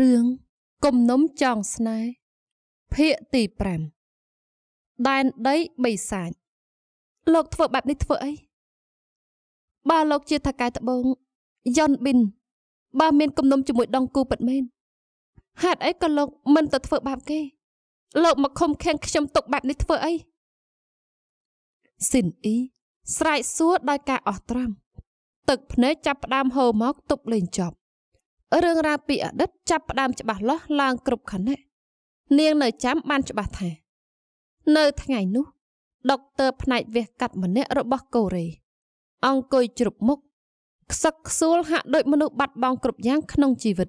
រឿងគំនុំចងស្នេហ៍ភាគទី5ដែនដីបិសាចលោកធ្វើបែបនេះធ្វើអីបើលោកជាថកែត្បូងយ៉ុនប៊ីន បើមានគំនុំជាមួយដង គូពិតមែនហេតុអីក៏លោកមិនទៅធ្វើបែបគេលោកមកខំខាំងខ្ញុំទុកបែបនេះធ្វើអីស៊ីនអ៊ីស្រែកសួរដោយការអស់ត្រាំ ទឹកភ្នែកចាប់ផ្ដើមហូរមកទប់លេងចប់រឿងរ៉ាវពីអតីតចាប់ផ្ដើមច្បាស់លាស់ឡើងគ្រប់ខណៈនាងនៅចាំបានច្បាស់ថានៅថ្ងៃនោះដុកទ័រផ្នែកវះកាត់ម្នាក់របស់កូរ៉េអង្គុយជ្រប់មុខខ្សឹកខ្សួលហាក់ដូចមនុស្សបាត់បង់គ្រប់យ៉ាងក្នុងជីវិត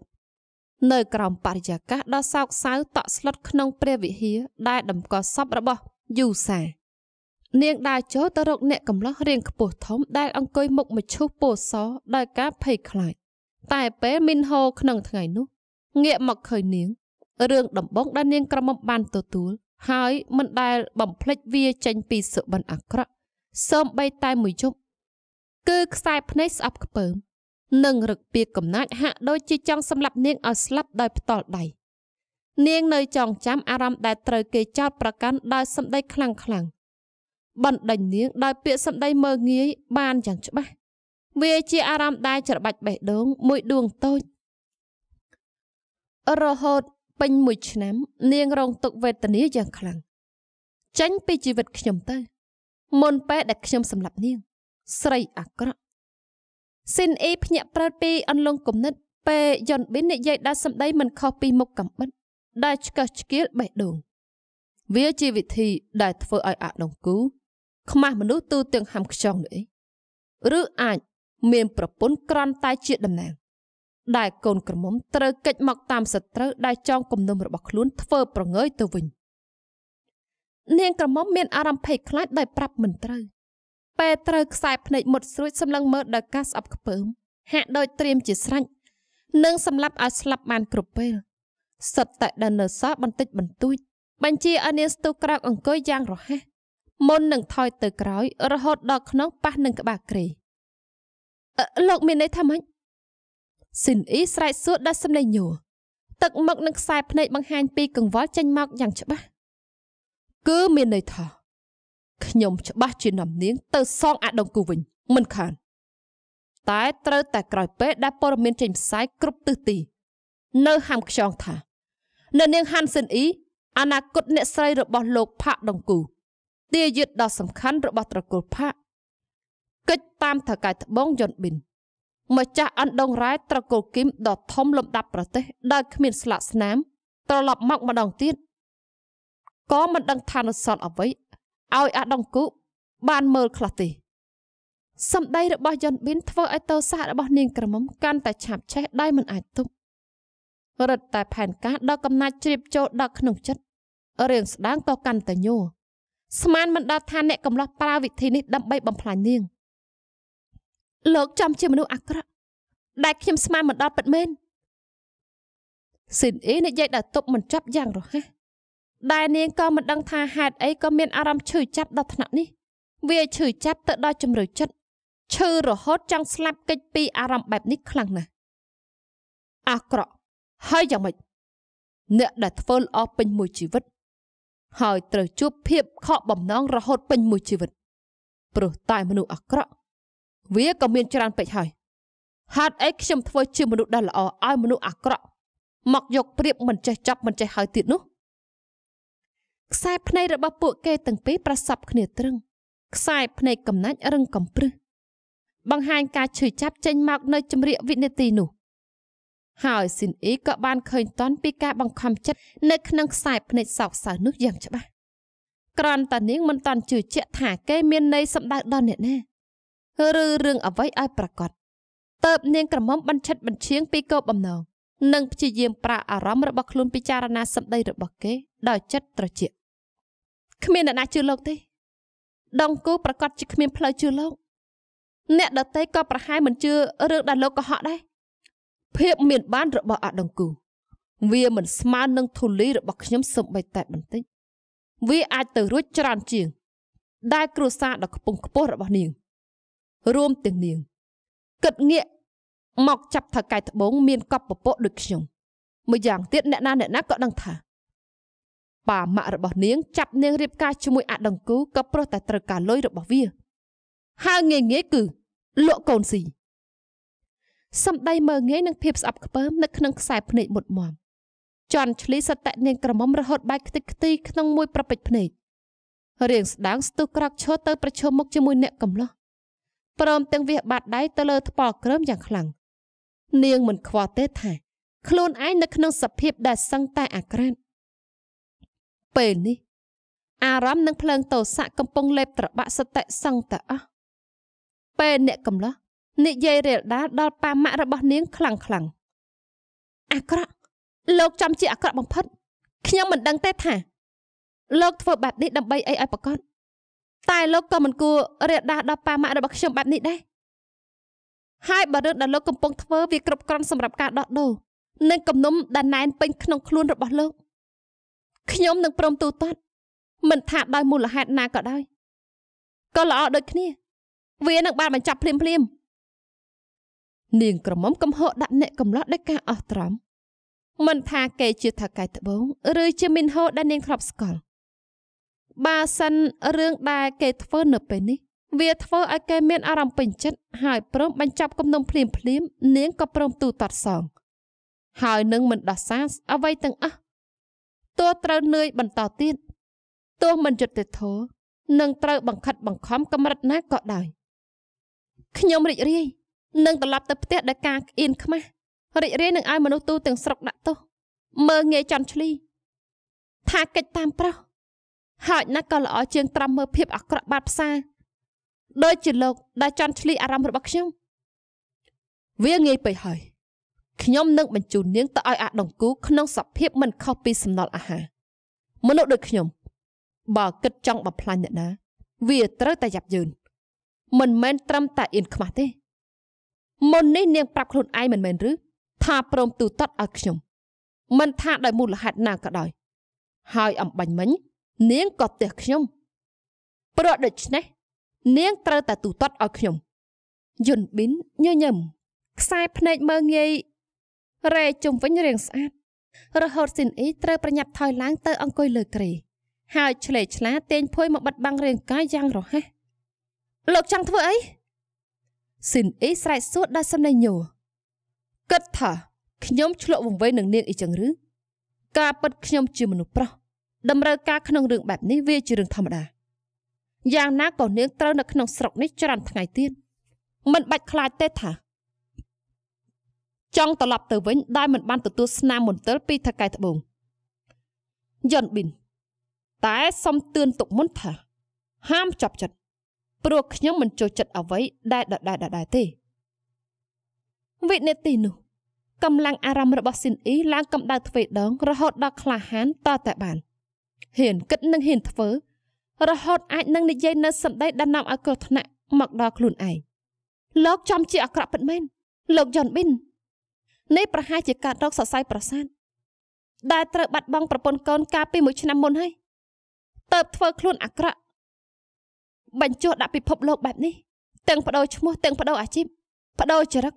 នៅក្រោមបរិយាកាសដ៏សោកសៅតក់ស្លុតក្នុងព្រះវិហារដែលតម្កល់សពរបស់យូសានាងដើរចូលទៅរកអ្នកកំឡោះរៀងខ្ពស់ធំដែលអង្គុយមុខមឈូសពោសដោយការភ័យខ្លាចតែពេលមីនហូក្នុងថ្ងៃនោះងាកមកឃើញនាងរឿងដំបងដែលនាងក្រមុំបានទទួលហើយមិនដែលបំភ្លេចវាចេញពីសុបិនអាក្រក់សូម្បីតែមួយជប់គឺខ្សែភ្នែកស្អប់ខ្ពើមនិងរឹកពីកំណាចហាក់ដូចជាចង់សម្លាប់នាងឲ្យស្លាប់ដោយផ្ទាល់ដៃនាងនៅចងចាំអារម្មណ៍ដែលត្រូវគេចោទប្រកាន់ដោយសម្ដីខ្លាំងខ្លាំងបណ្ដេញនាងដោយពាក្យសម្ដីមើងាយបានយ៉ាងច្បាស់វាជាអារម្មណ៍ដែរច្របាច់បេះដូងមួយដួងតូចរហូតពេញមួយឆ្នាំ នាងរងទុក្ខវេទនាយ៉ាងខ្លាំងចេញពីជីវិតខ្ញុំទៅ មុនពេលដែលខ្ញុំសម្លាប់នាង ស្រីអាក្រក់ស៊ីនអ៊ីភ្ញាក់ប្រែតពីអន្លង់គំនិត ពេលយន់ប៊ីននិយាយដល់សម្ដីមិនខុសពីមុខកំបិត ដែលឆ្កឹះឆ្កៀលបេះដូង វាជាវិធីដែលធ្វើឲ្យអាឡុងគូ ខ្មាស់មនុស្សទូទាំងហាំខ្ចង់នេះឬអាចមានប្រពន្ធក្រន់តែជាតំណាងដែលកូនក្រមុំត្រូវកិច្ចមក តាមសត្រូវ ដែលចងគំនុំរបស់ខ្លួនធ្វើប្រងើយទៅវិញនាងក្រមុំមានអារម្មណ៍ភ័យខ្លាចដោយប្រាប់មិនត្រូវពេលត្រូវខ្សែភ្នែកមុតស្រួចសម្លឹងមើលដល់ការស្អប់ខ្ពើមហាក់ដូចត្រៀមជាស្រេចនឹងសម្លាប់ឲ្យស្លាប់បានគ្រប់ពេលសិតតែដើរនៅសល់បន្តិចបន្តួច បញ្ជាឲ្យនាងស្ទុះក្រោកអង្គុយយ៉ាងរហ័សមុននឹងថយទៅក្រោយរហូតដល់ខ្នងប៉ះនឹងក្បាលក្រេលោកមានន័យថាម៉េចស៊ីនអ៊ីស្រែកសួរដោយសំឡេងញ័រទឹកមឹកនិងខ្សែភ្នែកបង្ហាញពីកង្វល់ចេញមកយ៉ាងច្បាស់គឺមានន័យថាខ្ញុំច្បាស់ជានាំនាង ទៅសងអាដងគូវិញមិនខាន តែត្រូវតែក្រោយពេលដែលព័ត៌មានចេញផ្សាយគ្រប់ទិសទី នៅហាំខ្យងថា នៅនាងហាន់ស៊ិនអ៊ីអនាគតអ្នកស្រីរបស់លោកផាក់ដងគូ ទាយយុទ្ធដ៏សំខាន់របស់ត្រកូលផាក់កិច្ចតាមថៅកែត្បូងយន់ប៊ិនម្ចាស់អណ្ដងរ៉ែត្រកូលគីមដ៏ធំលំដាប់ប្រទេសដែលគ្មាន ស្លាកស្នាម ត្រឡប់មកម្ដងទៀតក៏មិនដឹងឋានសល់អ្វីឲ្យអាដងគូបានមើលខ្លះទេសម្ដីរបស់យន់ប៊ិនធ្វើឲ្យតោសារបស់នាងក្រមុំកាន់តែឆាប់ឆេះដោយមិនអាចទប់រឹតតែផែនការដល់កំណាច់ជ្រាបចូលដល់ក្នុងចិត្តរឿងស្ដាងក៏កាន់តែញួរស្មានមិនដល់ថាអ្នកកំឡោះប្រើវិធីនេះដើម្បីបំផ្លាញនាងលោកចំជាមនុស្សអាក្រក់ដែលខ្ញុំស្មានមិនដល់ពិតមែនស៊ីនអ៊ីនិយាយដល់ទប់មិនចាប់យ៉ាងរហ័សដែលនាងក៏មិនដឹងថាហេតុអីក៏មានអារម្មណ៍ឈឺចាប់ដល់ថ្នាក់នេះវាឈឺចាប់ទៅដល់ជំរឿចិត្តឈឺរហូតចង់ស្លាប់កិច្ចពីអារម្មណ៍បែបនេះខ្លាំងណាស់អាក្រក់ហើយយ៉ាងម៉េចអ្នកដែលធ្វើល្អពេញមួយជីវិត ហើយត្រូវជួបភាពខកបំណងរហូតពេញមួយជីវិតព្រោះតែមនុស្សអាក្រក់វាក៏មានច្រើនពេកហើយហេតុអីខ្ញុំធ្វើជាមនុស្សដែលល្អឲ្យមនុស្សអាក្រក់មកយកប្រៀបមិនចេះចប់មិនចេះហើយទៀតនោះខ្សែភ្នែករបស់ពួកគេទាំងពីរប្រសពគ្នាត្រឹង ខ្សែភ្នែកកំណាច់រឹងកំព្រឹសបង្ហាញការឈឺចាប់ចេញមកនៅចម្រៀកវិនាទីនោះ ហើយស៊ីនអ៊ីក៏បានឃើញតន់ពីការបង្ខំចិត្តនៅក្នុងខ្សែភ្នែកសោកសៅនោះយ៉ាងច្បាស់ក្រន តានាងមិនតន់ជឿជាក់ថាគេមានន័យសម្ដៅដល់អ្នកណាឬរឿងអ្វីឲ្យប្រកបតើបនាងក្រមុំបញ្ឆិតបញ្ឈៀងពីកោបបំណងនិងព្យាយាមប្រាអារម្មណ៍របស់ខ្លួនពិចារណាសម្ដីរបស់គេដោយចិត្តត្រជាក់គ្មានអ្នកណាជឿលោកទេ ដងគូប្រកាសជាគ្មានផ្លូវជឿលោកអ្នកដតីក៏ប្រហែលមិនជឿរឿងដែលលោកកុហកដែរភាពមានបានរបស់អដងគូវាមិនស្មើនឹងធូលីរបស់ខ្ញុំសូម្បីតែបន្តិចវាអាចទៅរួចច្រើនជាងដែលគ្រួសារដ៏ខ្ពង់ខ្ពស់របស់នាងរួមទាំងនាងគិតងាកមកចាប់ថៅកែត្បូងមានកប់ពពកដូចខ្ញុំមួយយ៉ាងទៀតអ្នក ណាអ្នកណាក៏ដឹងថា បាម៉ាក់របស់នាងចាប់នាងរៀបការជាមួយអដង្គូក៏ព្រោះតែត្រូវការលុយរបស់វាហើយងាយងាយគឺលក់កូនស៊ីសម្ដីមើងាយនឹងភាពស្អប់ខ្ពើមនៅក្នុងខ្សែភ្នែកមុតមមចន់ឆ្លីសតៈនាងក្រមុំរហូតបែកខ្ទេចខ្ទី ក្នុងមួយប្រពេចភ្នែករៀងស្ដាងស្ទុះក្រោកឈរទៅប្រឈមមុខជាមួយអ្នកកំឡោះព្រមទាំងវាបាត់ដៃទៅលើថ្ពាល់ក្រមយ៉ាងខ្លាំងនាងមិនខ្វល់ទេថាខ្លួនឯងនៅក្នុងសភាពដែលសឹងតែអាក្រែតពេលនេះអារម្មណ៍នឹងភ្លើងតោស័កកំពុងលេបត្របាក់សតិសង្កតអស់ពេលអ្នកកំឡោះនិយាយរេលដាលដល់ប៉ាម៉ាក់របស់នាងខ្លាំងខ្លាំងអាក្រក់លោកចំជាអាក្រក់បំផុតខ្ញុំមិនដឹងទេថាលោកធ្វើបែបនេះដើម្បីអីឲ្យប្រកបតែលោកក៏មិនគួររាដាស់ដល់ប៉ាម៉ាក់របស់ខ្ញុំបែបនេះដែរហើយបើរឿងដែលលោកកំពុងធ្វើវាគ្រប់គ្រាន់សម្រាប់ការដោះដូរនិងគំនុំដែលណែនពេញក្នុងខ្លួនរបស់លោកខ្ញុំនឹងព្រមទូទាត់មិនថាដោយមូលហេតុណាក៏ដោយក៏ល្អដូចគ្នា វានឹងបានបញ្ចប់ភ្លាមភ្លាមនាង ក្រមុំកំហកដាក់អ្នកកំឡោះដោយការអស់ត្រង់មិនថាគេជាថៅកែត្បូងឬជាមីនហូដែលនាងធ្លាប់ស្គាល់បើសិនរឿងដែលគេធ្វើនៅពេលនេះវាធ្វើឲ្យគេមានអារម្មណ៍ពេញចិត្តហើយព្រមបញ្ចប់គំនុំភ្លាម ភ្លាមនាងក៏ព្រមទូទាត់សង ហើយនឹងមិនដោះសារអ្វីទាំងអស់ទោះត្រូវនឿយបន្តទៀតទោះមិនយុត្តិធម៌នឹងត្រូវបង្ខិតបង្ខំកម្រិតណាក៏ដោយខ្ញុំរីករាយនឹងត្រឡប់ទៅផ្ទះដោយការអៀនខ្មាស់រីករាយនឹងឲ្យមនុស្សទូទាំងស្រុកដាក់ទោសមើងងាយចន់ឈ្លីថាកិច្ចតាមប្រុសហើយណាស់ក៏ល្អជាងត្រាំមើលភាពអាក្រក់បាត់ផ្សាដូចជាលោកដែលចន់ឆ្លីអារម្មណ៍របស់ខ្ញុំវាងាយពេកហើយខ្ញុំនឹងបញ្ជូននាងទៅឲ្យអាដងគូក្នុងសភាពមិនខុសពីសំណល់អាហារមនុស្សដូចខ្ញុំបើគិតចង់បំផ្លាញអ្នកណា វាត្រូវតែយ៉ាប់យឺនមិនមែនត្រឹមតែអៀនខ្មាស់ទេមុននេះនាងប្រាប់ខ្លួនឯងមិនមែនឬថាព្រមទូតតឲ្យខ្ញុំមិនថាដោយមូលហេតុណាក៏ដោយហើយអំបញ្ញមិញនាងក៏ទះខ្ញុំព្រោះដូច្នេះនាងត្រូវតែទូទាត់ឲ្យខ្ញុំយុនប៊ីនញញឹមខ្សែភ្នែកមើងងាយរ៉េជុំវិញរាង ស្អាត រហូតស៊ីនអ៊ីត្រូវប្រញាប់ថយឡើងទៅ អង្គុយលើគ្រែហើយឆ្លេឆ្លាទាញភួយ មកបិទបាំងរាងកាយយ៉ាងរហ័សលោកចង់ធ្វើអីស៊ីនអ៊ីស្រែកសួរដោយសំឡេងញ័រគិតថាខ្ញុំឆ្លក់វង្វេងនឹងនាងអីចឹងឬការពិតខ្ញុំជាមនុស្សប្រុសតម្រូវការក្នុងរឿងបែបនេះវាជារឿងធម្មតាយ៉ាងណាក៏នាងត្រូវនៅក្នុងស្រុកនេះច្រើនថ្ងៃទៀតមិនបាច់ខ្លាចទេថាចង់ត្រឡប់ទៅវិញដែលមិនបានទទួលស្នាមមន្ទិលពីថកែត្បូងយ៉ុនប៊ីនតែសុំទឿនទុកមុនថាហាមចាប់ចិត្តព្រោះខ្ញុំមិនចូលចិត្តអ្វីដែលដដែលដដែលទេវិនាទីនោះកម្លាំងអារម្មណ៍របស់ស៊ីនអ៊ីឡើងកម្ដៅទ្វេដងរហូតដល់ក្លាហានតតែបានហ៊ានគិតនិងហ៊ានធ្វើរហូតអាចនឹងនិយាយនៅសម្ដីដែលនាំឲ្យគ្រោះថ្នាក់មកដល់ខ្លួនឯងលោកចំជាអាក្រក់ពិតមែនលោកយ៉ុនប៊ិននេះប្រហែលជាការរកសរសៃប្រសាទដែលត្រូវបាត់បង់ប្រពន្ធកូនកាលពីមួយឆ្នាំមុនហើយតើបធ្វើខ្លួនអាក្រក់បញ្ចុះដាក់ពិភពលោកបែបនេះទាំងបដូរឈ្មោះទាំងបដូរអាជីពបដូរចរិត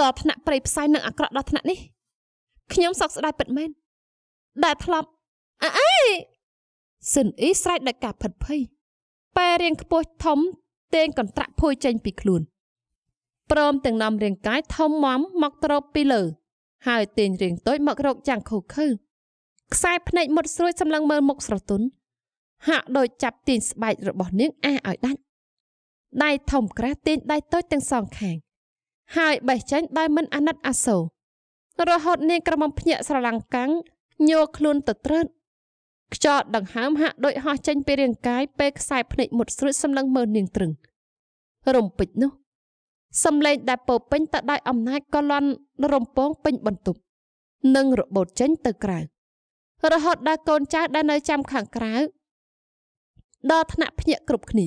ដល់ថ្នាក់ប្រៃផ្សាយនឹងអាក្រក់ដល់ថ្នាក់នេះខ្ញុំសោកស្ដាយពិតមែនដែលធ្លាប់អីស៊ិនអ៊ីស្រែកដោយការភិតភ័យប៉ែរៀងខ្ពស់ធំទាញកន្ត្រាក់ភួយចេញពីខ្លួនព្រមទាំងនាំរាងកាយធំមមមកទ្រពពីលើ ហើយទាញរាងតូចមករកចាំងខូខើខ្សែភ្នែកមុតស្រួយសម្លឹងមើលមុខស្រទន់ហាក់ដូចចាប់ទាញស្បែករបស់នាងអះឲ្យដាច់ដៃធំក្រាស់ទាញដៃតូចទាំងសងខាង ហើយបេះចេញដោយមិនអាណិតអាសូររហូតនាងក្រមុំភ្ញាក់ស្រឡាំងកាំងញ័រខ្លួនទៅត្រើតខ្យល់ដង្ហើមហាក់ដូចហោះចេញពីរាងកាយពេលខ្សែភ្នែកមុតស្រួចសម្លឹងមើលនាងត្រឹងរំពេចនោះសំឡេងដែលពោពេញទៅដោយអំណាចក៏លន់រំពងពេញបន្ទប់និងរបូតចេញទៅក្រៅរហូតដល់កូនចៅដែលនៅចាំខាងក្រៅដល់ថ្នាក់ភ្ញាក់គ្រប់គ្នា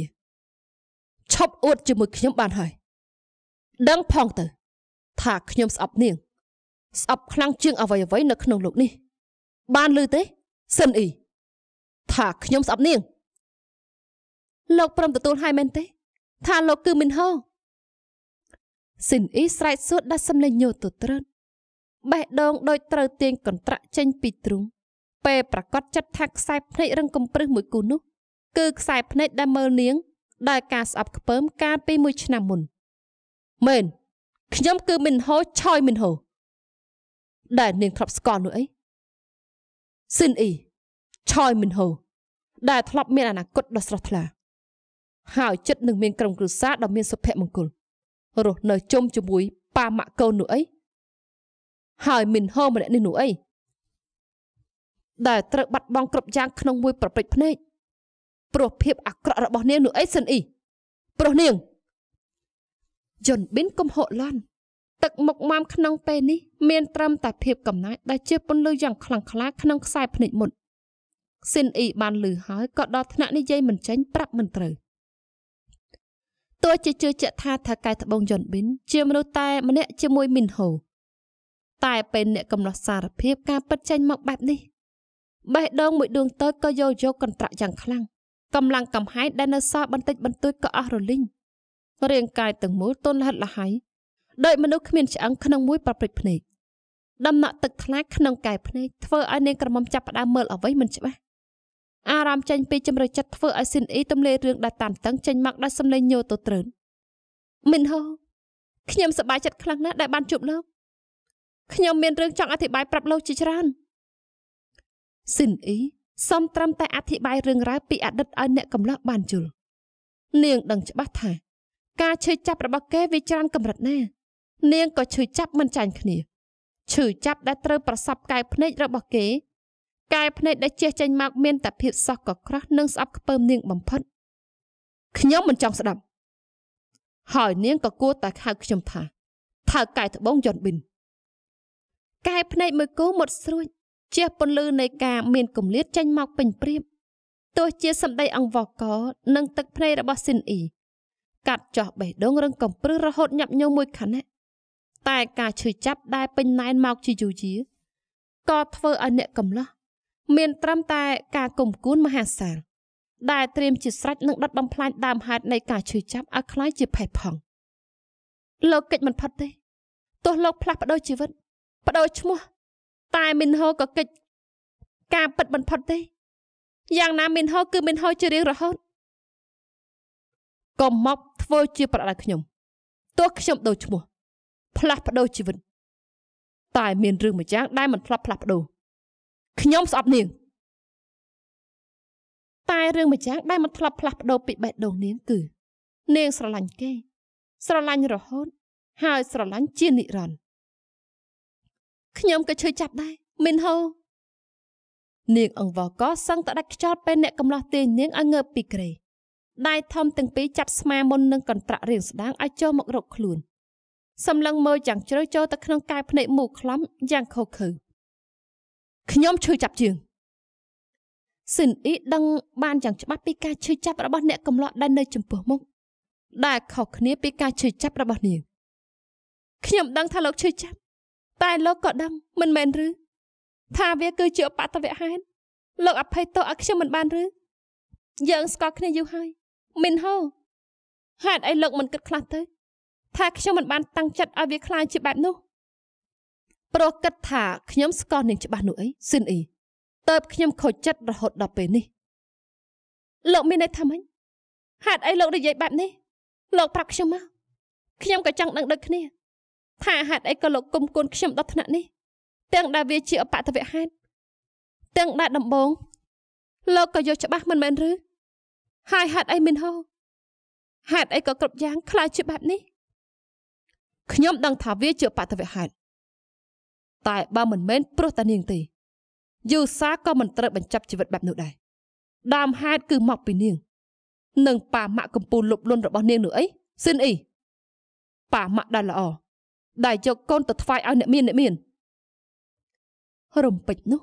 ឈប់អួតជាមួយខ្ញុំបានហើយដឹងផងទៅ ថាខ្ញុំស្អប់នាងស្អប់ខ្លាំងជាងអ្វីៗនៅក្នុងលោកនេះបានឮទេសិនអ៊ីថាខ្ញុំស្អប់នាង លោកព្រមទទួលហើយមែនទេ ថាលោកគឺមិនហោសិនអ៊ីស្រែកសួរដាច់សំឡេងញោទត្រឹតបេះដូងដូចត្រូវទាញកន្ត្រាក់ចេញ ពីទ្រូងពេលប្រកាសចិត្តថាខ្សែភ្នែករឹងកំព្រឹសមួយគូនោះគឺខ្សែភ្នែកដែលមើលនាងដែលការស្អប់ខ្ពើមកាលពីមួយឆ្នាំមុនមែនខ្ញុំគឺមិនហោឆយមិនហោដែលនាងធ្លាប់ស្គាល់នោះអីស៊ិនអ៊ីឆយមិនហូ ដែលធ្លាប់មានអនាគតដ៏ស្រស់ថ្លា ហើយចិត្តនឹងមានក្រុមគ្រួសារដ៏មាន សុភមង្គល រស់នៅជុំជាមួយប៉ាម៉ាក់កូននោះអីហើយមិនហូម្នាក់នេះនោះអីដែលត្រូវបាត់បង់គ្រប់យ៉ាងក្នុងមួយប្រព្រឹត្តភ្នែកព្រោះភាពអាក្រក់របស់នាងនោះអីសិនអ៊ីព្រោះនាងយុនប៊ីនកំហកឡាន់ទឹកមុខមាំក្នុងពេលនេះមានត្រឹមតែភាពកំណាចដែលជាពន្លឺយ៉ាងខ្លាំងក្លាក្នុងខ្សែភ្នែកមុនស៊ិនអ៊ីបានឮហើយក៏ដល់ថ្នាក់និយាយមិនចេញប្រាប់មិនត្រូវទោះជាជឿជាក់ថាថាកែត្បូងយន់ប៊ិនជាមនុស្សតែម្នាក់ជាមួយមីនហូតែ ពេល អ្នកកំណត់សារភាពការពិតចេញមកបែបនេះ បេះដូងមួយដួងតូចក៏យោយកកន្ត្រាក់យ៉ាងខ្លាំងកម្លាំងកំហែងដែលនៅសល់បន្តិចបន្តួចក៏អស់រលីងរាងកាយទាំងមូលទន់លិតលហើយដោយមនុស្សគ្មានឆ្អឹងក្នុងមួយប្រព្រឹត្តភ្នែកដំណក់ទឹកថ្លាក្នុងកាយភ្នែកធ្វើឲ្យនាងក្រមុំចាប់ផ្ដើមមើលអ្វីមិនច្បាស់អារម្មណ៍ចេញពីជំរឿចិត្តធ្វើឲ្យស៊ីនអ៊ីទំលេរឿងដែលតានតឹងចេញមកដោយសំឡេងញោទត្រើនមិនហោខ្ញុំសប្បាយចិត្តខ្លាំងណាស់ដែលបានជួបលោកខ្ញុំមានរឿងចង់អធិប្បាយប្រាប់លោកជាច្រើនស៊ីនអ៊ីសំត្រឹមតែអធិប្បាយរឿងរ៉ាវពីអតីតឲ្យអ្នកកំឡោះបានជុលនាង ដឹងច្បាស់ថាការឈឺចាប់របស់គេវាច្រើនកម្រិតណានាងក៏ឈឺចាប់មិនចាញ់គ្នាឈឺចាប់ដែលត្រូវប្រសពកែភ្នែករបស់គេកែភ្នែកដែលជះចេញមកមានតែភាពសោះក៏ក្រោះនិងស្អប់ខ្ពើមនាងបំផុតខ្ញុំមិនចង់ស្ដាប់ហើយនាងក៏គួរតែហៅខ្ញុំថាថើកែត្បូងយន់ប៊ីនកែភ្នែកមួយគូមុតស្រួចជះពន្លឺនៃការមានគម្លាតចេញមកពេញព្រៀបទោះជាសម្ដីអង្វកនិងទឹកភ្នែករបស់ស៊ីនអ៊ីកាត់ចោះបេះដូងរឹងកំព្រឹសរហូតញាប់ញោមមួយខណៈតែការឈឺចាប់ដែលពេញណែនមកជាយូរយារក៏ធ្វើឲ្យអ្នកកំឡោះមាន ត្រឹមតែការគំគួនមហាសាលដែលត្រៀមជាស្រេចនឹងដុតបំផ្លាញដើមហេតុនៃការឈឺចាប់ឲ្យคล้ายជាផេះផង់លោកកិច្ចមិនផុតទេ ទោះលោកផ្លាស់ប្ដូរជីវិត ប្ដូរឈ្មោះ តែមីនហូក៏កិច្ចការពិតមិនផុតទេយ៉ាងណាមីនហូគឺមីនហូជារៀងរហូតកុំមកធ្វើជា ប្រដៅខ្ញុំទោះខ្ញុំដូរឈ្មោះផ្លាស់ប្ដូរជីវិតតែមានរឿងមួយយ៉ាងដែលមិនធ្លាប់ផ្លាស់ប្ដូរខ្ញុំស្អប់នាងតែរឿងមួយយ៉ាងដែលមិនធ្លាប់ផ្លាស់ប្ដូរពីបេះដូងនាងគឺនាងស្រឡាញ់គេ ស្រឡាញ់រហូតហើយស្រឡាញ់ជានិរន្តរ៍ខ្ញុំក៏ឈឺចាប់ដែរមិនហូ នាងអង្វរក៏សឹងតដាច់ខ្យល់ពេលអ្នកកំឡោះទាញនាងឲ្យងើបពីក្រេដៃធំទាំងពីរចាប់ស្មាមុននឹងកន្ត្រាក់រៀងស្ដាងឲ្យចូលមករកខ្លួនសម្លឹងមើលយ៉ាងជ្រៅចូលទៅក្នុងកាយភ្នែកមូខ្លំយ៉ាងខុសខើខ្ញុំឈឺចាប់ជាងស៊ិនអ៊ីដឹងបានយ៉ាងច្បាស់ពីការឈឺចាប់របស់អ្នកកំឡោះដែលនៅចំពោះមុខដែលខុសគ្នាពីការឈឺចាប់របស់នាងខ្ញុំដឹងថាលោកឈឺចាប់តែលោកក៏ដឹងមិនមែនឬ ថាវាគឺជាអបតវៈហេតុលោកអភ័យទោសឲ្យខ្ញុំមិនបានឬ យើងស្គាល់គ្នាយូរហើយមិនហូហេតុអីលោកមិនគិតខ្លះទៅថាខ្ញុំមិនបាន តាំងចិត្តឲ្យវាคล้ายជាបែបនោះប្រុសគិតថាខ្ញុំស្គាល់នឹងច្បាស់នោះអីស៊ិនអីតើប ខ្ញុំខូចចិត្តរហូតដល់ពេលនេះលោកមានន័យថាម៉េចហេតុអីលោកនិយាយបែបនេះលោកប្រាប់ខ្ញុំមកខ្ញុំក៏ចង់ដឹងដូចគ្នាថាហេតុអីក៏លោកគុំគួនខ្ញុំដល់ថ្នាក់នេះទាំងដែលវាជាអបតវហេតុទាំងដែលដំបងលោកក៏យកច្បាស់មិនមែនឬ ហើយហេតុអីមិនហោហេតុអីក៏គ្រប់យ៉ាងខ្លាចជាបែបនេះខ្ញុំដឹងថាវាជាបាតុវិហេតុតែបើមិនមែនព្រោះតានាងទេយូសាក៏មិនត្រូវបញ្ចប់ជីវិតបែបនោះដែរដើមហេតុគឺមកពីនាង និងប៉ាម៉ាក់កំពូលលុបលុនរបស់នាងនោះអីស៊ិនអ៊ីប៉ាម៉ាក់ដែលល្អដែលយកកូនទៅថ្វាយឲ្យអ្នកមានអ្នកមានរំពេចនោះ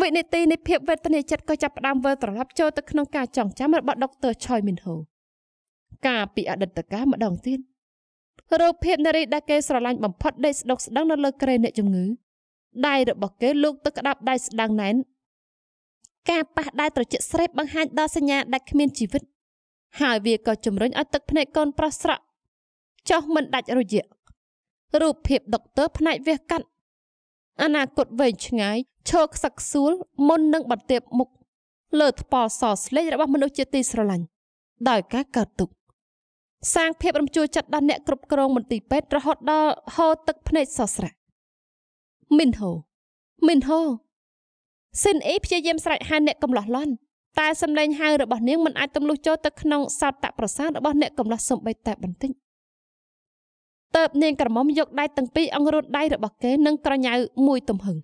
វិនិតិនៃភាពវេទនាចិត្តក៏ចាប់ផ្ដើមវិលត្រឡប់ចូលទៅក្នុងការចងចាំរបស់ដុកទ័រឆយមីនហូ ការពីអតីតកាលម្ដងទៀតរូបភាពនារីដែលគេស្រឡាញ់បំផុតដេកស្ដុកស្ដឹងនៅលើក្រែអ្នកជំងឺដៃរបស់គេលោកទឹកក្តាប់ដៃស្ដឹងណែនការប៉ះដៃត្រជាក់ស្រេបបង្ហាញដល់សញ្ញាដាច់គ្មានជីវិត ហើយវាក៏ជំរុញឲ្យទឹកភ្នែកកូនប្រុសស្រក់ចុះមិនដាច់រយៈរូបភាពដុកទ័រផ្នែកវះកាត់អនាគតវែងឆ្ងាយឈរខ្សឹកខ្សួលមុននឹងបន្ទាបមុខលើថ្ពាល់សស្លេករបស់មនុស្សជាទីស្រឡាញ់ដោយការកើតទុក្ខសាងភាពរំជួលចិត្តដល់អ្នកគ្រប់គ្រងមន្ទីរពេទ្យរហូតដល់ហូរទឹកភ្នែកសស្រាក់មិនហូមិនហូស៊ិនអ៊ីព្យាយាមស្រែកហៅអ្នកកំឡោះឡន់តែសម្លេងហៅរបស់នាងមិនអាចទម្លុះចូលទៅក្នុងសោតតប្រសាទរបស់អ្នកកំឡោះសំបីតែបន្តិចតើបនាងក្រមុំយកដៃទាំងពីរអង្រួនដៃរបស់គេនិងក្រញ៉ៅមួយទំហឹង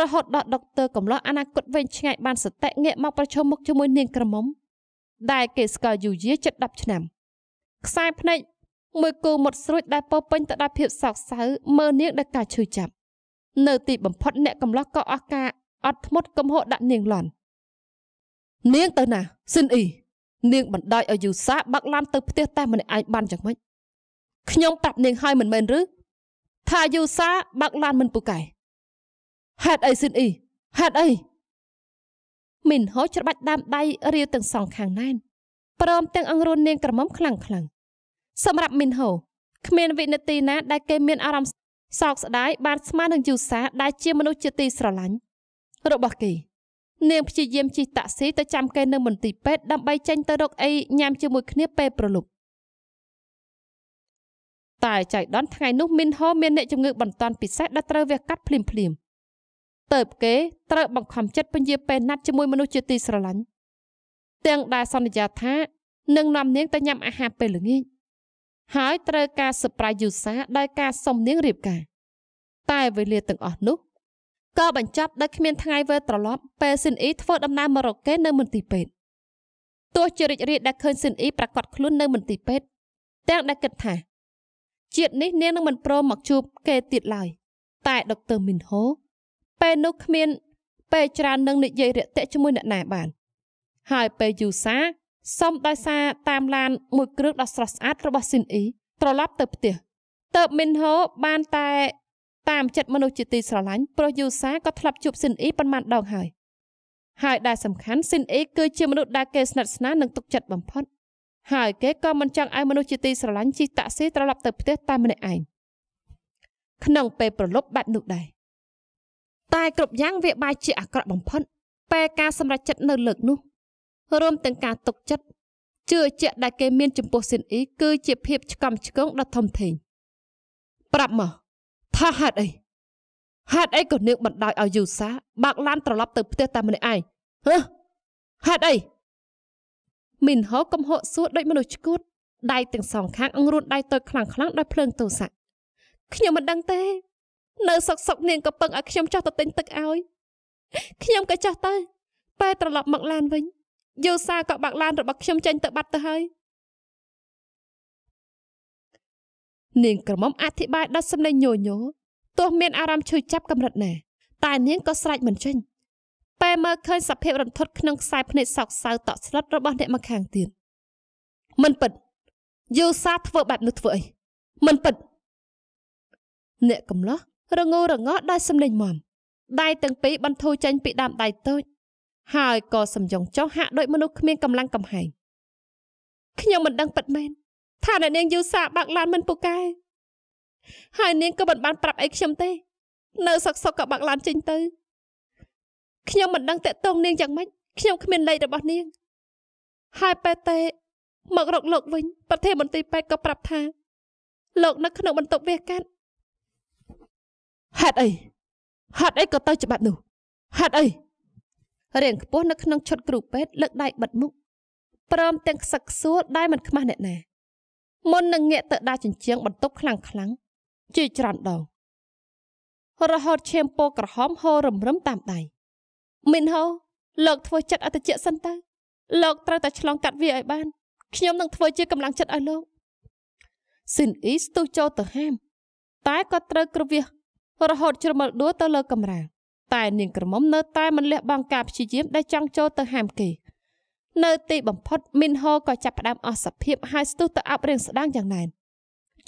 រហូតដល់ដុកទ័រកំឡោះអនាគតវែងឆ្ងាយបានសតិងាកមកប្រឈមមុខជាមួយនាងក្រមុំដែលគេស្គាល់យូរយារជិត10ឆ្នាំ។ខ្សែភ្នែកមួយគូមុតស្រួចដែលពោពេញទៅដោយភាពសោកសៅមើលនាងដោយការឈឺចាប់ នៅទីបំផុតអ្នកកំឡោះក៏អស់ការអត់ធ្មត់កំហុសដាក់នាងឡន់នាងទៅណាស៊ិនអ៊ីនាងបណ្ដោយឲ្យយូសាបាក់ឡានទៅផ្ទះតែម្នាក់ឯងបានយ៉ាងម៉េចខ្ញុំប្រាប់នាងឲ្យមិនមែនឬ ថាយូសាបាក់ឡានមិនពូកែហេតុអីស៊ិនអ៊ីហេតុអីមីនហូច្របាច់ដើមដៃរាទាំងសងខាងណែនព្រមទាំងអង្រួននាងក្រមុំខ្លាំងខ្លាំងសម្រាប់មីនហូគ្មានវិនាទីណាដែលគេមានអារម្មណ៍សោកស្ដាយបានស្មើនឹងយូសាដែលជាមនុស្សជាទីស្រឡាញ់របស់គេនាងព្យាយាមជិះតាក់ស៊ីទៅចាំគេនៅមន្ទីរពេទ្យដើម្បីចេញទៅរកអីញ៉ាំជាមួយគ្នាពេលព្រលប់តែចៃដន្យថ្ងៃនោះមីនហូមានអ្នកជំងឺបន្ទាន់ពិសេសដែលត្រូវវះកាត់ភ្លាមភ្លាមតើបគេត្រូវបង្ខំចិត្តពញាពេលណាត់ជាមួយមនុស្សជាទីស្រឡាញ់ទាំងដែលសន្យាថានឹងនាំនាងទៅញ៉ាំអាហារពេលល្ងាចហើយត្រូវការ surprise យូសាដោយការសុំនាងរៀបការ តែវេលាទាំងអស់នោះក៏បញ្ចប់ដោយគ្មានថ្ងៃវេត្រឡប់ ពេលស៊ិនអ៊ីធ្វើដំណើរមករ៉ុកេនៅមន្ទីរពេទ្យទោះជារីករាយដែលឃើញស៊ិនអ៊ីប្រកាសខ្លួននៅមន្ទីរពេទ្យទាំងដែលគិតថាជាតិនេះនាងនឹងមិនព្រមមកជួបគេទៀតឡើយតែដុកទ័រមីនហូ ពេលនោះគ្មាន ពេលច្រើននឹងនិយាយរាក់ទាក់ជាមួយអ្នកណាបានហើយពេលយូសាសុំដោយសារតាមឡានមួយ គ្រឿងដ៏ស្រស់ស្អាត របស់ស៊ីនអ៊ីត្រឡប់ទៅផ្ទះតើបមីនហូបានតែ តាមចិត្តមនុស្សជាទីស្រឡាញ់ព្រោះយូសាក៏ធ្លាប់ជួបស៊ីនអ៊ីប៉ុន្មានដងហើយហើយដែលសំខាន់ស៊ីនអ៊ីគឺជាមនុស្សដែលគេស្និទ្ធស្នាលនិងទុកចិត្តបំផុត ហើយគេក៏មិនចង់ឲ្យមនុស្សជាទីស្រឡាញ់ជិះតាក់ស៊ីត្រឡប់ទៅផ្ទះតែម្នាក់ឯងក្នុងពេលប្រលប់បាត់នោះដែរតែគ្រប់យ៉ាងវាបាយជាអាក្រក់បំផុតពេលការសម្រេចចិត្តនៅលើកនោះរួមទាំងការទុកចិត្តជឿជាក់ដែលគេមានចំពោះស៊ីនអ៊ី គឺជាភាពឆ្កំឆ្កងដ៏ធំធេងប្រាប់មកថាហេតុអីហេតុអីក៏នាងបណ្ដោយឲ្យយូសា បាក់ឡានត្រឡប់ទៅផ្ទះតែម្នាក់ឯងហ៎ហេតុអីមីនហោកំហកសួរដូចមនុស្សឈួតដៃទាំងសងខាងអង្រួនដៃតូចខ្លាំងៗដោយភ្លើងទោសៈខ្ញុំមិនដឹងទេ នៅសុកសុកនាងក៏ពឹងឲ្យ ខ្ញុំចោះទៅទិញទឹកឲ្យខ្ញុំក៏ចោះទៅពេលត្រឡប់មកឡានវិញយូសាក៏បាក់ឡានរបស់ខ្ញុំចេញទៅបាត់ទៅហើយនាងក្រមុំអធិប្បាយដល់សំឡេងញញទោះមានអារម្មណ៍ឈឺចាប់កម្រិតណាតែនាងក៏ស្រែកមិនចេញពេលមើលឃើញសភាពរន្ធត់ក្នុងខ្សែភ្នែកសោកសៅតក់ស្លុតរបស់អ្នកមកខាងទៀតមិនពិតយូសាធ្វើបែបនោះធ្វើអីមិនពិតអ្នកកំឡោះរងោរងោដោយសំឡេងមមដៃទាំងពីរបន្ធូរចេញពីដើមដៃតូចហើយក៏សំយងចុះហាក់ដូចមនុស្សគ្មានកម្លាំងកំហែងខ្ញុំមិនដឹងពិតមែនថាអ្នកនាងយូសាបាក់ឡានមិនពូកែហើយនាងក៏មិនបានប្រាប់អីខ្ញុំទេ នៅសឹកសឹកក៏បាក់ឡានចេញទៅខ្ញុំមិនដឹងតេតងនាងយ៉ាងម៉េចខ្ញុំគ្មានលេខរបស់នាង ហើយប៉ែតេមករកលោកវិញប្រធានមន្ត្រីពេទ្យក៏ប្រាប់ថា លោកនៅក្នុងបន្ទប់វាកាត់ហេតុអីហេតុអីក៏ទៅច្បាប់នោះហេតុអីរៀងខ្ពស់នៅក្នុងឈុតគ្រូពេទ្យលើកដៃបិទមុខព្រមទាំងខ្សឹកខ្សួលដែលមិនខ្មាស់អ្នកណាមុននឹងងាកទៅដាជញ្ជាំងបន្ទប់ខ្លាំងខ្លាំងជាច្រើនដងរហូតឈាមពោក្រហមហូររំរឹមតាមដៃមីនហូលោកធ្វើចិត្តអតិជាសិនទៅលោកត្រូវតែឆ្លងកាត់វាឲ្យបានខ្ញុំនឹងធ្វើជាកម្លាំងចិត្តឲ្យលោកស៊ីនអ៊ីស្ទុះចូលទៅហាមតែក៏ត្រូវគ្រវាសរហូតជ្រមលដួលទៅលើកំរាលតែនាងក្រមុំនៅតែមិនលះបង់ការព្យាយាមដែលចង់ចូលទៅហាមគេ នៅទីបំផុតមីនហូក៏ចាប់ផ្ដើមអស់សភាពហើយស្ទុះទៅអាប់រៀងស្ដាងយ៉ាងណែន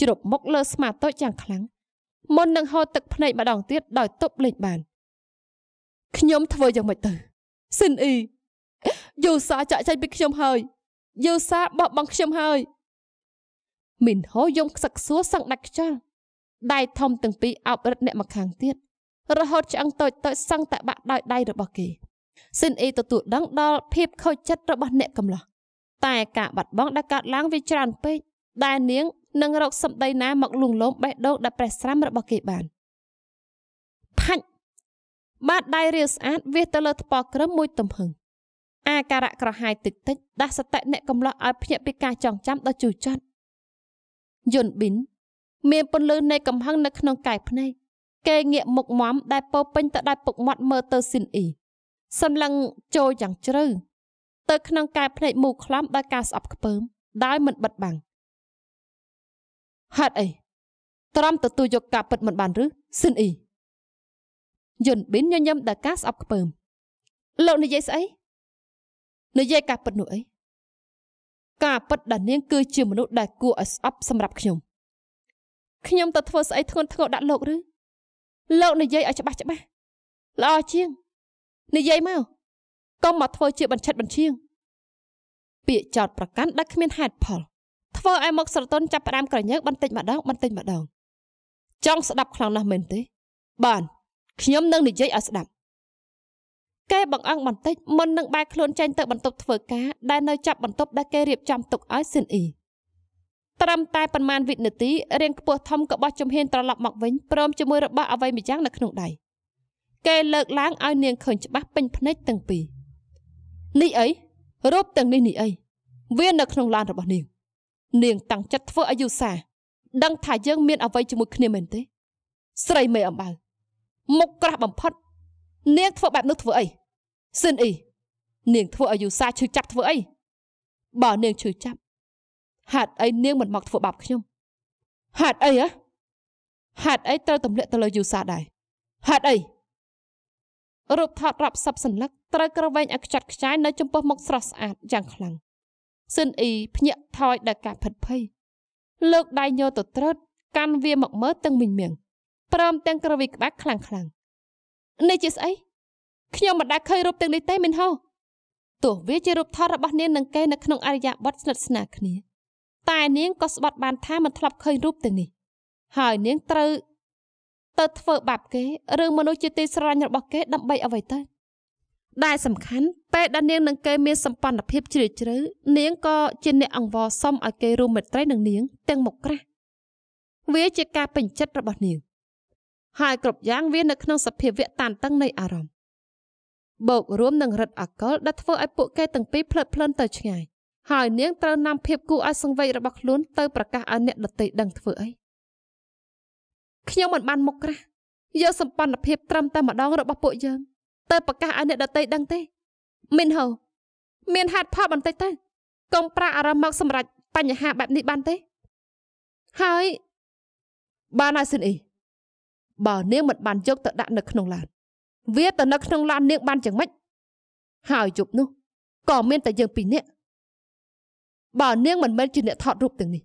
ជ្រប់មុខលើស្មាតូចយ៉ាងខ្លាំងមុននឹងហូរទឹកភ្នែកម្ដងទៀតដោយទប់លេងបានខ្ញុំធ្វើយ៉ាងម៉េចទៅស៊ិនអ៊ីយូសាចាក់ចែងពីខ្ញុំហើយ យូសាបោះបង់ខ្ញុំហើយមីនហូយំខ្សឹកសួរសឹងដាច់ខ្យល់ដៃធំទាំងពីរអោបរឹតអ្នកមកខាងទៀតរហូតឆ្អឹងតូចតូចសឹងតែបាក់ដោយដៃរបស់គេស៊ិនអ៊ីទទួលដឹងដល់ភាពខូចចិត្តរបស់អ្នកកំឡោះតែការបាត់បង់ដែលកើតឡើងវាច្រើនពេកដែលនាងនឹងរកសម្ដីណាមកលួងលោមបេះដូងដែលប្រេះស្រាំរបស់គេបានផាច់បាទដៃរាវស្អាតវាទៅលើថ្ពល់ក្រឹមមួយទំហឹងអាការៈក្រហាយតិចតិចដាស់សតិអ្នកកំឡោះឲ្យភ្ញាក់ពីការចងចាំដ៏ជូរចត់យុនប៊ីនមានពន្លឺនៃកំហឹងនៅក្នុងកាយភ្នែកគេងាកមុខមមដែលពោពេញទៅដោយពុកមាត់មើលទៅស៊ីនអ៊ីសម្លឹងចូលយ៉ាងជ្រៅទៅក្នុងកែភ្នែកមូលខ្លំដោយការស្អប់ខ្ពើមដោយមិនបិទបាំងហេតុអីត្រាំទទួលយកការពិតមិនបានឬស៊ីនអ៊ីយុនប៊ីនញញឹមដល់ការស្អប់ខ្ពើមលោកនិយាយស្អីនិយាយការពិតនោះអីការពិតដែលនាងគឺជាមនុស្សដែលគួរឲ្យស្អប់សម្រាប់ខ្ញុំខ្ញុំទៅធ្វើស្អីធ្ងន់ធ្ងរដាក់លោកឬលោកនិយាយឲ្យច្បាស់ច្បាស់ល្អជាង និយាយមកកុំមកធ្វើជាបញ្ឆិតបញ្ឈៀងពាក្យចោតប្រកាន់ដាច់គ្មានហេតុផល ធ្វើឲ្យមកស្រទន់ចាប់ផ្ដើមក្រញើកបន្តិចម្ដងបន្តិចម្ដង ចង់ស្ដាប់ខ្លាំងណាស់មែនទេបានខ្ញុំនឹងនិយាយឲ្យស្ដាប់គេបង្អង់បន្តិចមុននឹងបែរខ្លួនចេញទៅបន្ទប់ធ្វើការដែលនៅចាប់បន្ទប់ដែលគេរៀបចំទុកឲ្យស៊ិនអ៊ីត្រឹមតែប្រមាណវិនាទីរៀងខ្ពស់ធំក៏បោះជំហានត្រឡប់មកវិញព្រមជាមួយរបស់អ្វីម្យ៉ាងនៅក្នុងដៃគេលើកឡើងឲ្យនាងឃើញច្បាស់ពេញភ្នែកទាំងពីរនេះអីរូបទាំងនេះនេះអីវានៅក្នុងឡានរបស់នាងនាងតាំងចិត្តធ្វើឲ្យយូសាដឹងថាយើងមានអ្វីជាមួយគ្នាមែនទេ ស្រីមេអំបៅមុខក្រាស់បំផុតនាងធ្វើបែបនោះធ្វើអីស៊ិនអ៊ីនាងធ្វើឲ្យយូសាឈឺចាប់ធ្វើអីបើនាងឈឺចាប់ហេតុអីនាងមិនមកធ្វើបាបខ្ញុំហេតុអីហ៎ហេតុអីត្រូវទម្លាក់ទៅលើយូសាដែរហេតុអីរូបថតរាប់សັບសន្លឹកត្រូវក្រវែងឲ្យខ្ចាត់ខ្ចាយនៅចំពោះមុខស្រស់ស្អាតយ៉ាងខ្លាំងស៊ិនអ៊ីភ្ញាក់ថយដោយការភិតភ័យលើកដៃញោទៅត្រើតកាន់វាមកមើលទាំងមិញមៀងព្រមទាំងក្រវីក្បាច់ខ្លាំងខ្លាំងនេះជាស្អីខ្ញុំមិនដែលឃើញរូបទាំងនេះទេមិនហោទោះវាជារូបថតរបស់នាងនឹងគេនៅក្នុងអរិយាប័ត្រស្និទ្ធស្នាលគ្នាតែនាងក៏ស្បត់បាន ថាមិនធ្លាប់ឃើញរូបទាំងនេះ ហើយនាងត្រូវទៅធ្វើបាបគេឬមនុស្សជាទីស្រឡាញ់របស់គេ ដើម្បីអ្វីទៅដែលសំខាន់ពេលដែលនាងនឹងគេមានសម្ព័ន្ធភាពជ្រាលជ្រៅនាងក៏ជាអ្នកអង្វរសុំឲ្យគេរួមមេត្រីនឹងនាងទាំងមកក្រាស់វាជាការពេញចិត្តរបស់នាងហើយគ្រប់យ៉ាង វានៅក្នុង សភាវៈតានតឹងនៃអារម្មណ៍បូករួមនឹងរិទ្ធអកលដែលធ្វើឲ្យពួកគេទាំងពីរភ្លើតភ្លើនទៅឆ្ងាយហើយនាងត្រូវនាំ ភាពគូឲ្យសង្វេគរបស់ខ្លួនទៅប្រកាសឲ្យអ្នកដទៃដឹងធ្វើអីខ្ញុំមិនបានមុខក្រាស់យកសម្ព័ន្ធភាពត្រឹមតែម្ដង របស់ពួកយើង ទៅប្រកាសឲ្យអ្នកដទៃដឹងទេមិនហូ មានហេតុផលបន្តិចទៅកុំប្រាអារម្មណ៍មកសម្រាប់បញ្ហាបែបនេះបានទេហើយបានហើយស៊ីនអ៊ីបើនាងមិនបានយកទៅដាក់នៅក្នុងឡានវា ទៅនៅក្នុងឡាននាងបានយ៉ាងម៉េចហើយជប់នោះក៏មានតែយើងពីរនាក់បើនាងមិនមែនជាអ្នកថតរូបទាំងនេះ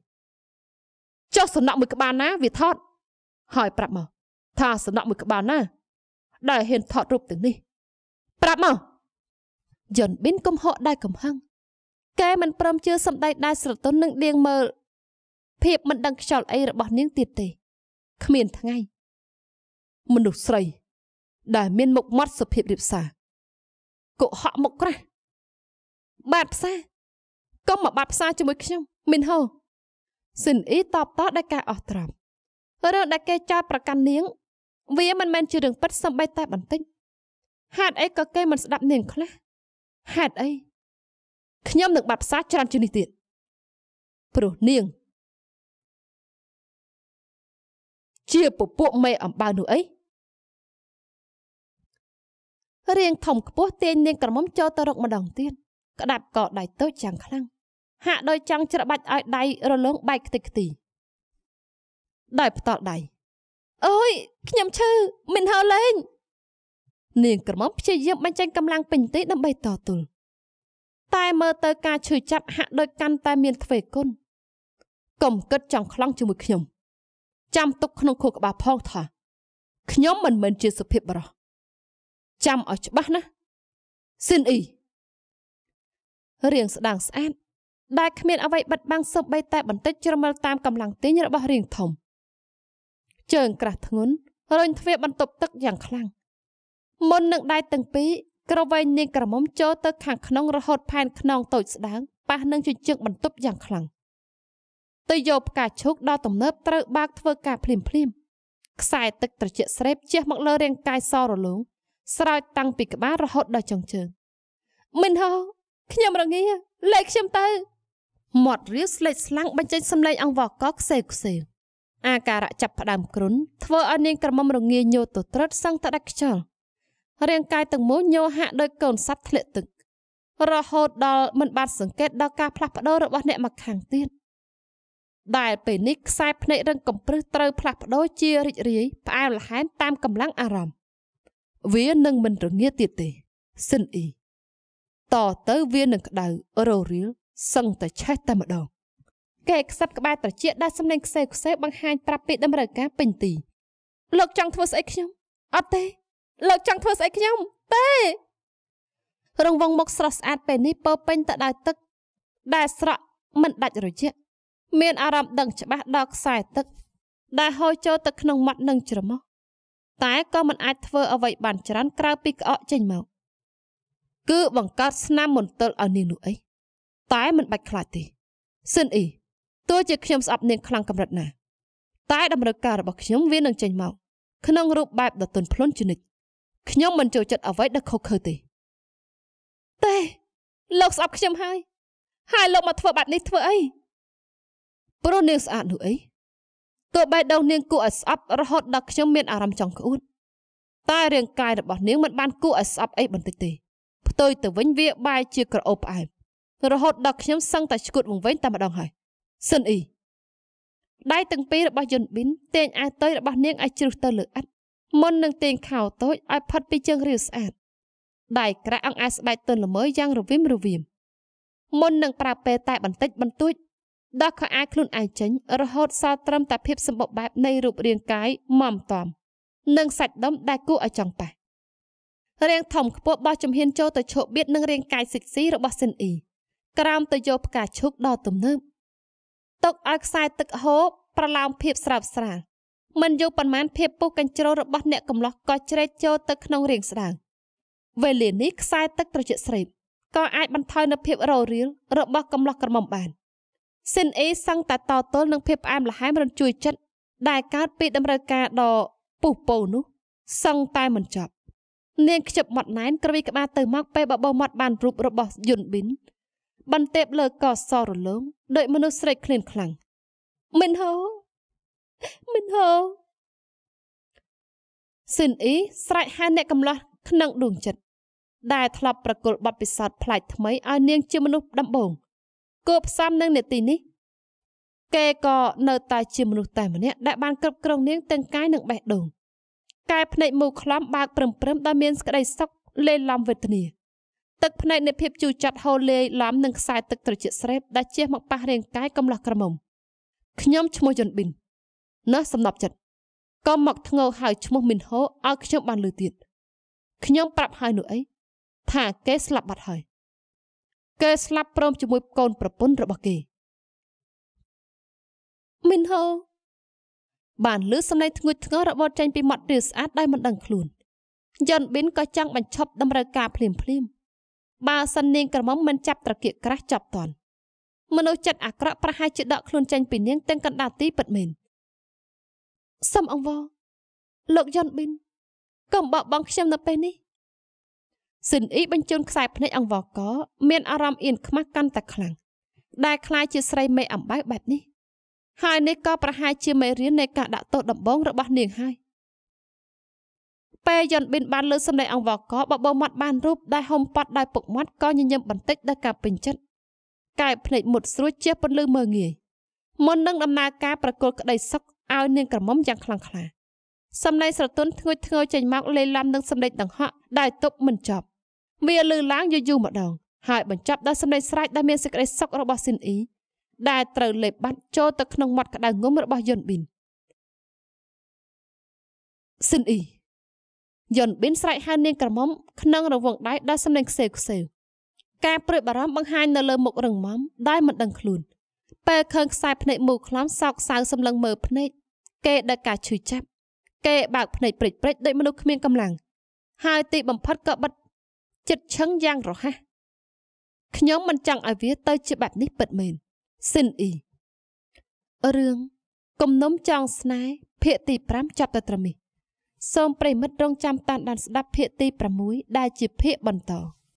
ចុះសំណក់មួយក្បាលណាវាថត ហើយប្រាប់មកថាសំណក់មួយក្បាលណាដែលហ៊ានថតរូបទាំងនេះ ប្រាប់មកយន់ប៊ីនកំហកដែរកំហឹងកែមិនព្រមជឿសម្ដីដែរស្រទន់នឹងដៀងមើលភាពមិនដឹងខ្យល់អីរបស់នាងទៀតទេគ្មានថ្ងៃមនុស្សស្រី ដែលមានមុខមាត់សុភាពរៀបសារកុហកមុខក្រាស់បាទផ្សាកុំមកបាត់ផ្សារជាមួយខ្ញុំមិនហូស៊ិនអ៊ីតបតដោយការអស់ត្រប់រឿងដែលគេចោទប្រកាន់នាង វាមិនមែនជារឿងពិតសម្បី តែបន្តិចហេតុអីក៏គេមិនស្ដាប់នាងខ្លះហេតុអីខ្ញុំនឹងបាត់ផ្សារច្រើនជាងនេះទៀតព្រោះនាងជាពពួកមេអំបៅនោះអីរៀងធំខ្ពស់ទាញនាងក្រមុំចូលទៅរកម្ដងទៀតក្តាប់កដៃតូចយ៉ាងខ្លាំងហាក់ដោយចង់ច្របាច់ឲ្យដៃរលងបែកខ្ទេចខ្ទីដោយផ្ដាល់ដៃអើយខ្ញុំឈឺមិនហើលេងនាងក្រមុំព្យាយាមបញ្ចេញកម្លាំងពេញទីដើម្បីតទល់តែមើលទៅការឈឺចាប់ហាក់ដូចកាន់តែមានទ្វេគុណកុំគិតចង់ខ្លង់ជាមួយខ្ញុំចាំទុកក្នុងខួរក្បាលផងថាខ្ញុំមិនមែនជាសុភាពបរោះចាំឲ្យច្បាស់ណាស៊ីនអ៊ីរៀងស្ដាងស្អាតដែលគ្មានអ្វីបិទបាំងសូម្បីតែបន្តិចជ្រមិលតាមកម្លាំងទាញរបស់រៀងធំជើងក្រាស់ធ្ងន់រុញទ្វារបន្ទប់ទឹកយ៉ាងខ្លាំងមុននឹងដៃទាំងពីរក្រវែងនាងក្រមុំចូលទៅខាងក្នុងរហូតផែនខ្នងតូចស្ដើងប៉ះនឹងជញ្ជាំងបន្ទប់យ៉ាងខ្លាំងទៅយកផ្កាឈូកដល់ទំនើបត្រូវបាក់ធ្វើការភ្លាមភ្លាមខ្សែទឹកត្រជាក់ស្រេបជះមកលើរាងកាយសរលោងស្រោចតាំងពីក្បាលរហូតដល់ចុងជើងមិនហោខ្ញុំរងាលេខខ្ញុំទៅមាត់រាវស្លេចស្លាំងបញ្ចេញសម្លេងអង្វរកខ្សេខ្សេអាការៈចាប់ផ្ដើមគ្រុនធ្វើឲ្យនាងក្រមុំរងាញោទត្រិតសង្កដាច់ខ្យល់រាងកាយទាំងមូលញោហាក់ដូចកូនសត្វធ្លាក់ទឹក រហូតដល់មិនបានសង្កេតដល់ការផ្លាស់ប្ដូររបស់អ្នកមកខាងទៀតដែលពេលនេះខ្សែភ្នែករឹងកំព្រឹសត្រូវផ្លាស់ប្ដូរជារីករាយផ្អែមល្ហែមតាមកម្លាំងអារម្មណ៍វានឹងមិនរងាទៀតទេស៊ិនអ៊ីតទៅវានឹងក្តៅរោរាលសឹងតែឆេះតែម្ដងគេខ្សឹបក្បែរត្រចៀកដែលសំលេងខ្សែខ្សែបង្ហាញប្រាប់ពីដំណើរការពេញទីលោកចង់ធ្វើស្អីខ្ញុំអត់ទេលោកចង់ធ្វើស្អីខ្ញុំទេរងវងមុខស្រស់ស្អាតពេលនេះពើពេញទៅដោយទឹក ដែលស្រក់មិនដាច់រយៈមានអារម្មណ៍ដឹងច្បាស់ដល់ខ្សែទឹក ដែលហូរចូលទៅក្នុងមាត់និងច្រមុះតែក៏មិនអាចធ្វើអ្វីបានច្រើនក្រៅពីក្អកចេញមកគឺបង្កើតស្នាមមន្ទិលឲ្យនាងនោះអីតែមិនបាច់ខ្លាចទេស៊ិនអ៊ីទោះជាខ្ញុំស្អប់នាងខ្លាំងកម្រិតណា តែ តម្រូវការរបស់ខ្ញុំវានឹងចេញមកក្នុងរូបបែបដ៏ទន់ភ្លន់ជានិច្ចខ្ញុំមិនចូលចិត្តអ្វីដែលខុសខើទេទេលោកស្អប់ខ្ញុំហើយហើយលោកមកធ្វើបែបនេះធ្វើអីព្រោះនាងស្អាតនោះអីទោះបែដងនាងគួរឲ្យស្អប់រហូតដល់ខ្ញុំមានអារម្មណ៍ចង់ក្អួតតែរាងកាយរបស់នាងមិនបានគួរឲ្យស្អប់អីបន្តិចទេផ្ទុយទៅវិញវាបែរជាក្រអូបផ្អែមរហូតដល់ខ្ញុំសឹងតែឈ្គួតវង្វេងតែម្ដងហើយស៊ិនអ៊ីដៃទាំងពីររបស់យុនប៊ីនទាញអាវតុយរបស់នាងឲ្យជ្រុះទៅលើអិតមុននឹងទាញខោតូចឲ្យផុតពីជើងរាវស្អាតដៃក្រាក់អង្អែស្បែកទន់ល្មើយយ៉ាងរវិមរវាមមុននឹងប្រើពេលតែបន្តិចបន្តួចដល់ខោអាវខ្លួនឯងចេញរហូតសល់ត្រឹមតែភាពសម្បូរបែបនៃរូបរាងកាយមមតមនិងសាច់ដុំដែលគួរឲ្យចង់ប៉ះរាងធំខ្ពស់បោះជំហានចូលទៅឈប់បៀតនឹងរាងកាយសិចស៊ីរបស់ស៊ិនអ៊ីក្រោមទៅយកផ្កាឈូកដ៏ទំនើបទុកឲ្យខ្សែទឹកហូរប្រឡោមភាពស្រើបស្រាំងមិនយូរប៉ុន្មានភាពពុះកញ្ជ្រោលរបស់អ្នកកំឡោះក៏ជ្រែកចូលទៅក្នុងរាងស្ដើងវេលានេះខ្សែទឹកត្រជាក់ស្រេបក៏អាចបន្ថយនូវភាពរោរៀលរបស់កំឡោះក្រមុំបានស៊ិនអេសឹងតែតទល់នឹងភាពផ្អែមល្ហែមរំជួយចិត្តដែលកើតពីដំណើរការដ៏ពុះពោនោះសឹងតែមិនចប់នាងខ្ជិបមាត់ណែនក្រវីក្បាលទៅមកពេលបបោមាត់បានរូបរបស់យុនប៊ីនបន្ទាបលើកសរលងដោយមនុស្សស្រែកឃ្លានខ្លាំងមិនហោមិនហោស៊ិនអ៊ីស្រែកហៅអ្នកកំឡោះក្នុងដួងចិត្តដែលធ្លាប់ប្រគល់បទពិសោធន៍ផ្លាច់ថ្មីឲ្យនាងជាមនុស្សដំបងគោផ្សំនឹងនេតិនេះគេក៏នៅតែជាមនុស្សតែម្នាក់ដែលបានគ្រប់គ្រងនាងទាំងកាយនិងបេះដូងកែភ្នែកមូលខ្លំបើកព្រឹមព្រឹមដោយមានសក្តីសុខលេឡំវេទនាទឹកភ្នែកនៃភាពជូរចត់ហូរលាយឡំនឹងខ្សែទឹកត្រជាក់ស្រេបដែលជះមកប៉ះរាងកាយកំឡោះក្រមុំខ្ញុំឈ្មោះយុនប៊ីននោះសំណប់ចិត្តក៏មកធ្ងោហៅឈ្មោះមីនហូឲ្យខ្ញុំបានលឺទៀតខ្ញុំប្រាប់ហើយនោះអីថាគេស្លាប់បាត់ហើយគេស្លាប់ព្រមជាមួយកូនប្រពន្ធរបស់គេមីនហូបានលឺសំឡេងធ្ងួចធ្ងររបស់ចេញពីមាត់រាស្អាតដែលមិនដឹងខ្លួនយ៉នប៊ីនក៏ចង់បញ្ឈប់តម្រូវការភ្លាមភ្លាមបើសិននាងក្រមុំមិនចាប់ត្រគាកក្រាស់ចាប់តន់មនុស្សចិត្តអាក្រក់ប្រហែលជាដកខ្លួនចេញពីនាងទាំងកណ្ដាលទីពិតមែនសំអង្វរលោកយ៉ុនប៊ិនកុំបបបងខ្ញុំនៅពេលនេះស៊ិនអ៊ីបញ្ជូនខ្សែភ្នែកអង្វរកមានអារម្មណ៍អៀនខ្មាស់កាន់តែខ្លាំងដែលคล้ายជាស្រីមេអំបៅបែបនេះ ហើយនេះក៏ប្រហែលជាមេរៀននៃការដាក់ទោសដំបងរបស់នាងហើយពេលយន្តប៊ីនបានលើសំឡេងអង្វរកបបោមាត់បានរូបដែលហុំប៉ាត់ដោយពុកមាត់ក៏ញញឹមបន្តិចដល់ការពេញចិត្តកែភ្នែកមុតស្រួចជាពន្លឺមើងងាយមុននឹងដំណើរការប្រគល់ក្តីសុខឲ្យ នាងក្រមុំយ៉ាងខ្លាំងក្លាសំឡេងស្រទន់ធ្ងួយធ្ងរចេញមកលេលំនឹងសំឡេងដង្ហក់ដែលទប់មិនចប់ វាលឺឡើងយូរយូរម្ដងហើយបញ្ចប់ដោយសំឡេងស្រែកដែលមានសេចក្តីសុខរបស់ស៊ីនអ៊ីដែលត្រូវលេបបាត់ចូលទៅក្នុងមាត់ក្តៅងុំរបស់យុនប៊ីនស៊ីនអ៊ីយន្តប៊ីនស្រែកហៅនាងក្រមុំក្នុងរវងដៃដែលសំឡេងខ្សេវខ្សេវការព្រួយបារម្ភបង្ហាញនៅលើមុខរឹងមាំដែលមិនដឹងខ្លួនពេលខឹងខ្សែភ្នែកមូលខ្លំសោកសៅសម្លឹងមើលភ្នែកគេដឹកការឈឺចាប់គេបើកភ្នែកព្រិចព្រិចដោយមនុស្សគ្មានកម្លាំងហើយទីបំផុតក៏បិទចិត្តឈឹងយ៉ាងរហ័សខ្ញុំមិនចង់ឲ្យវាទៅជាបែបនេះពិតមែនស៊ិនអ៊ីរឿងគំនុំចងស្នេហ៍ភាគទី5ចាប់តែត្រឹមនេះសូមប្រិមិត្តរងចាំតាមដានស្ដាប់ភាគទី6ដែលជាភាគបន្ត។